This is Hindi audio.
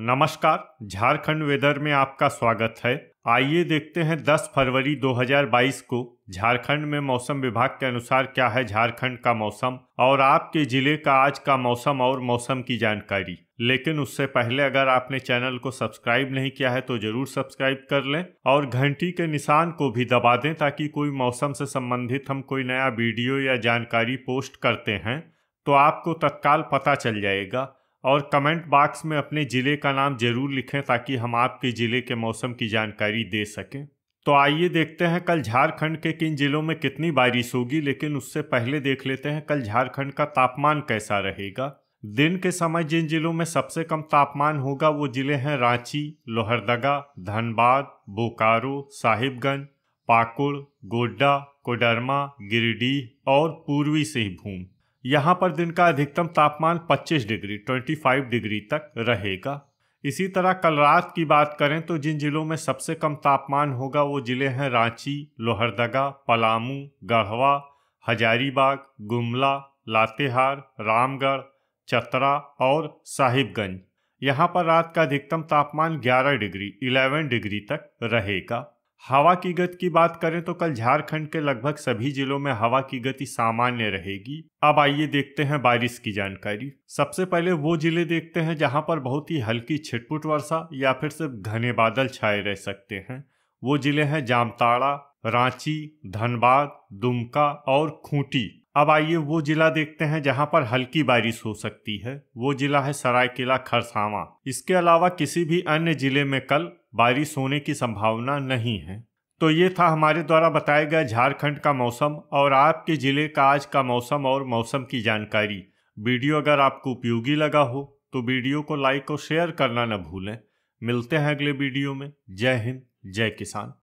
नमस्कार झारखंड वेदर में आपका स्वागत है आइए देखते हैं 10 फरवरी 2022 को झारखंड में मौसम विभाग के अनुसार क्या है झारखंड का मौसम और आपके जिले का आज का मौसम और मौसम की जानकारी लेकिन उससे पहले अगर आपने चैनल को सब्सक्राइब नहीं किया है तो जरूर सब्सक्राइब कर लें और घंटी के निशान को भी दबा दें ताकि कोई मौसम से संबंधित हम कोई नया वीडियो या जानकारी पोस्ट करते हैं तो आपको तत्काल पता चल जाएगा और कमेंट बॉक्स में अपने ज़िले का नाम ज़रूर लिखें ताकि हम आपके ज़िले के मौसम की जानकारी दे सकें तो आइए देखते हैं कल झारखंड के किन जिलों में कितनी बारिश होगी लेकिन उससे पहले देख लेते हैं कल झारखंड का तापमान कैसा रहेगा दिन के समय जिन जिलों में सबसे कम तापमान होगा वो जिले हैं रांची लोहरदगा धनबाद बोकारो साहिबगंज पाकुड़ गोड्डा कोडरमा गिरिडीह और पूर्वी सिंहभूम यहाँ पर दिन का अधिकतम तापमान 25 डिग्री 25 डिग्री तक रहेगा इसी तरह कल रात की बात करें तो जिन जिलों में सबसे कम तापमान होगा वो जिले हैं रांची लोहरदगा पलामू गढ़वा हजारीबाग गुमला लातेहार रामगढ़ चतरा और साहिबगंज यहाँ पर रात का अधिकतम तापमान 11 डिग्री 11 डिग्री तक रहेगा हवा की गति की बात करें तो कल झारखंड के लगभग सभी जिलों में हवा की गति सामान्य रहेगी अब आइए देखते हैं बारिश की जानकारी सबसे पहले वो जिले देखते हैं जहां पर बहुत ही हल्की छिटपुट वर्षा या फिर सिर्फ घने बादल छाए रह सकते हैं वो जिले हैं जामताड़ा रांची धनबाद दुमका और खूंटी अब आइए वो जिला देखते हैं जहां पर हल्की बारिश हो सकती है वो जिला है सरायकेला खरसावा इसके अलावा किसी भी अन्य जिले में कल बारिश होने की संभावना नहीं है तो ये था हमारे द्वारा बताया गया झारखंड का मौसम और आपके जिले का आज का मौसम और मौसम की जानकारी वीडियो अगर आपको उपयोगी लगा हो तो वीडियो को लाइक और शेयर करना न भूलें मिलते हैं अगले वीडियो में जय हिंद जय किसान